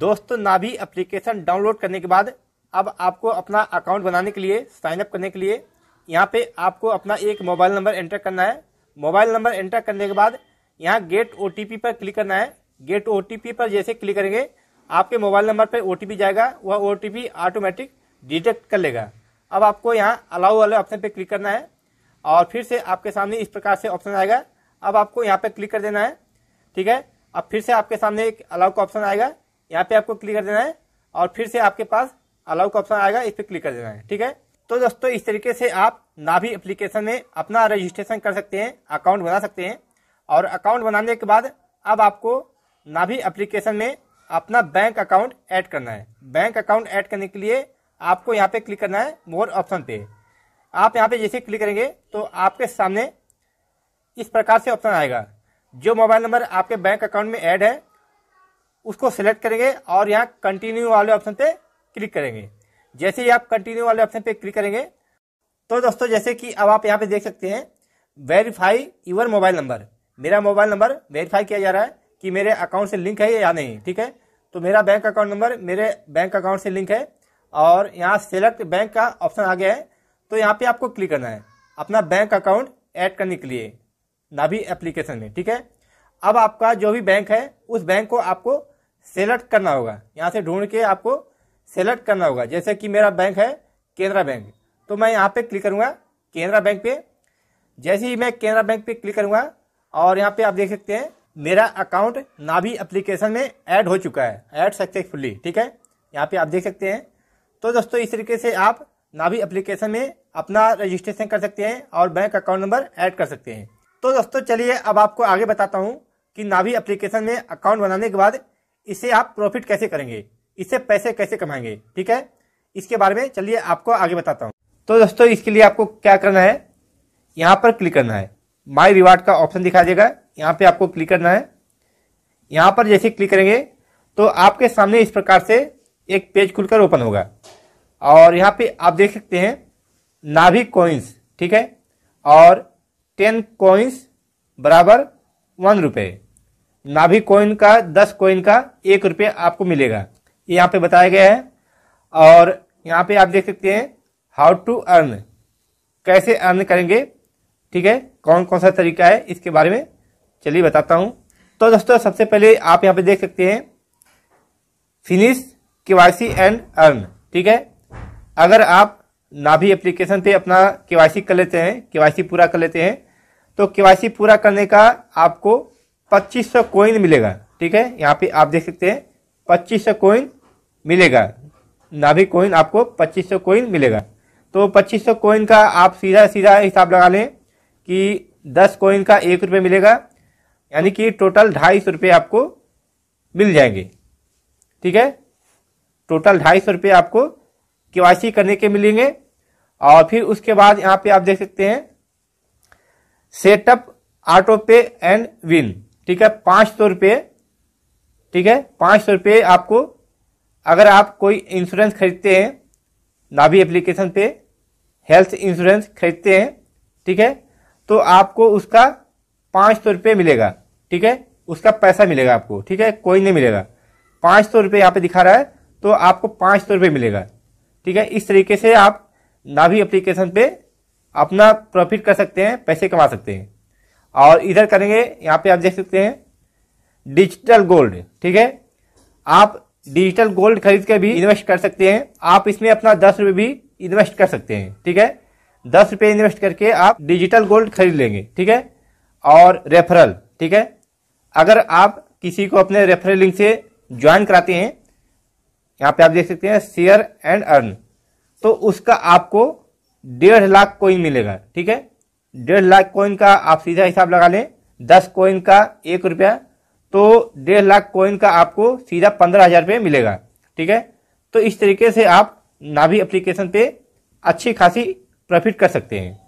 दोस्तों नाभी application download करने के बाद अब आपको अपना अकाउंट बनाने के लिए साइन अप करने के लिए यहाँ पे आपको अपना एक मोबाइल नंबर एंटर करना है मोबाइल नंबर एंटर करने के बाद यहाँ गेट ओ पर क्लिक करना है गेट ओ पर जैसे क्लिक करेंगे आपके मोबाइल नंबर पर ओ जाएगा वह ओ ऑटोमेटिक डिटेक्ट कर लेगा अब आपको यहाँ अलाउ वाले ऑप्शन पर क्लिक करना है और फिर से आपके सामने इस प्रकार से ऑप्शन आएगा अब आपको यहाँ पर क्लिक कर देना है ठीक है अब फिर से आपके सामने एक अलाउ का ऑप्शन आएगा यहाँ पे आपको क्लिक कर देना है और फिर से आपके पास अलाउ का ऑप्शन आएगा इस पर क्लिक कर देना है ठीक है तो दोस्तों इस तरीके से आप नाभी एप्लीकेशन में अपना रजिस्ट्रेशन कर सकते हैं अकाउंट बना सकते हैं और अकाउंट बनाने के बाद अब आपको नाभी एप्लीकेशन में अपना बैंक अकाउंट ऐड करना है बैंक अकाउंट ऐड करने के लिए आपको यहाँ पे क्लिक करना है मोर ऑप्शन पे आप यहाँ पे जैसे क्लिक करेंगे तो आपके सामने इस प्रकार से ऑप्शन आएगा जो मोबाइल नंबर आपके बैंक अकाउंट में ऐड है उसको सेलेक्ट करेंगे और यहाँ कंटिन्यू वाले ऑप्शन पे क्लिक करेंगे जैसे ही आप कंटिन्यू वाले ऑप्शन पे क्लिक करेंगे तो दोस्तों जैसे कि अब आप यहाँ पे देख सकते हैं वेरीफाई यूर मोबाइल नंबर मेरा मोबाइल नंबर वेरीफाई किया जा रहा है कि मेरे अकाउंट से लिंक है या नहीं ठीक है तो मेरा बैंक अकाउंट नंबर मेरे बैंक अकाउंट से लिंक है और यहाँ सेलेक्ट बैंक का ऑप्शन आ गया है तो यहाँ पे आपको क्लिक करना है अपना बैंक अकाउंट ऐड करने के लिए नाभी एप्लीकेशन में ठीक है अब आपका जो भी बैंक है उस बैंक को आपको सेलेक्ट करना होगा यहाँ से ढूंढ के आपको सेलेक्ट करना होगा जैसे कि मेरा बैंक है केनरा बैंक तो मैं यहाँ पे क्लिक करूँगा केनरा बैंक पे जैसे ही मैं केनरा बैंक पे क्लिक करूँगा और यहाँ पे आप देख सकते हैं मेरा अकाउंट नाभी एप्लीकेशन में ऐड हो चुका है ऐड सक्सेसफुली ठीक है यहाँ पे आप देख सकते हैं तो दोस्तों इस तरीके से आप नाभी एप्लीकेशन में अपना रजिस्ट्रेशन कर सकते हैं और बैंक अकाउंट नंबर ऐड कर सकते हैं तो दोस्तों चलिए अब आपको आगे बताता हूँ कि नाभी एप्लीकेशन में अकाउंट बनाने के बाद इसे आप प्रॉफिट कैसे करेंगे इससे पैसे कैसे कमाएंगे ठीक है इसके बारे में चलिए आपको आगे बताता हूँ तो दोस्तों इसके लिए आपको क्या करना है यहाँ पर क्लिक करना है माई रिवार्ड का ऑप्शन दिखा देगा यहाँ पे आपको क्लिक करना है यहाँ पर जैसे क्लिक करेंगे तो आपके सामने इस प्रकार से एक पेज खुलकर ओपन होगा और यहाँ पे आप देख सकते हैं नाभिक कोइंस ठीक है और टेन कोइंस बराबर वन रुपये नाभि कोइन का दस कोइन का एक रुपये आपको मिलेगा ये यहाँ पे बताया गया है और यहाँ पे आप देख सकते हैं हाउ टू अर्न कैसे अर्न करेंगे ठीक है कौन कौन सा तरीका है इसके बारे में चलिए बताता हूँ तो दोस्तों सबसे पहले आप यहाँ पे देख सकते हैं फिनिश के एंड अर्न ठीक है अगर आप नाभि एप्लीकेशन पे अपना के कर लेते हैं के पूरा कर लेते हैं तो के पूरा करने का आपको पच्चीस सौ कोइन मिलेगा ठीक है यहाँ पे आप देख सकते हैं पच्चीस सौ कोइन मिलेगा नाभी कोइन आपको पच्चीस सौ कोइन मिलेगा तो पच्चीस सौ कोइन का आप सीधा सीधा हिसाब लगा लें कि दस कोइन का एक रुपये मिलेगा यानी कि टोटल ढाई सौ रुपये आपको मिल जाएंगे ठीक है टोटल ढाई सौ रुपये आपको के करने के मिलेंगे और फिर उसके बाद यहाँ पे आप देख सकते हैं setup auto pay and win ठीक है पांच सौ रुपये ठीक है पांच सौ रुपये आपको अगर आप कोई इंश्योरेंस खरीदते हैं नाभी एप्लीकेशन पे हेल्थ इंश्योरेंस खरीदते हैं ठीक है तो आपको उसका पाँच सौ रुपये मिलेगा ठीक है उसका पैसा मिलेगा आपको ठीक है कोई नहीं मिलेगा पांच सौ रुपये यहाँ पे दिखा रहा है तो आपको पाँच सौ रुपये मिलेगा ठीक है इस तरीके से आप नाभी एप्लीकेशन पे अपना प्रॉफिट कर सकते हैं पैसे कमा सकते हैं और इधर करेंगे यहाँ पे आप देख सकते हैं डिजिटल गोल्ड ठीक है आप डिजिटल गोल्ड खरीद के भी इन्वेस्ट कर सकते हैं आप इसमें अपना दस रुपये भी इन्वेस्ट कर सकते हैं ठीक है दस रुपये इन्वेस्ट करके आप डिजिटल गोल्ड खरीद लेंगे ठीक है और रेफरल ठीक है अगर आप किसी को अपने रेफरल लिंक से ज्वाइन कराते हैं यहाँ पे आप देख सकते हैं शेयर एंड अर्न तो उसका आपको डेढ़ लाख कोइन मिलेगा ठीक है डेढ़ लाख कोइन का आप सीधा हिसाब लगा लें दस कोइन का एक रुपया तो डेढ़ लाख कोइन का आपको सीधा पंद्रह हजार रुपये मिलेगा ठीक है तो इस तरीके से आप नाभी एप्लीकेशन पे अच्छी खासी प्रॉफिट कर सकते हैं